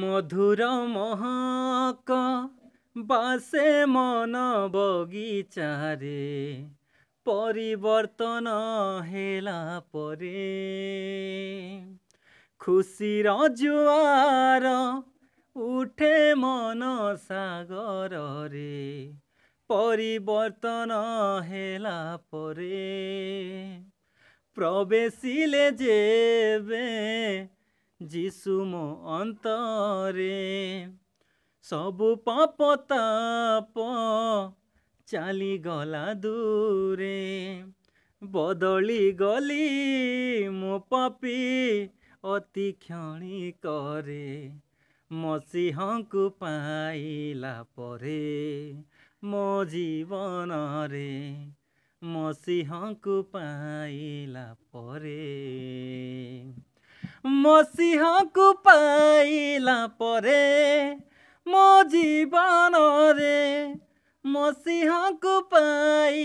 ମଧୁର ମହକ ବାସେ ମନ ବଗିଚାରେ ପରିବର୍ତ୍ତନ ହେଲା ପରେ ଖୁସିର ଜୁଆର ଉଠେ ମନ ସାଗରରେ ପରିବର୍ତ୍ତନ ହେଲା ପରେ ପ୍ରବେଶିଲେ ଯେବେ ଯିଶୁ ମୋ ଅନ୍ତରେ ସବୁ ପାପ ତାପ ଚାଲିଗଲା ଦୂରେ ବଦଳି ଗଲି ମୋ ପାପି ଅତି କ୍ଷଣି କରେ ମସିହଙ୍କୁ ପାଇଲା ପରେ ମୋ ଜୀବନରେ ମସିହଙ୍କୁ ପାଇଲା ପରେ ମସିହକୁ ପାଇଲା ପରେ ମୋ ଜୀବନରେ ମସିହକୁ ପାଇ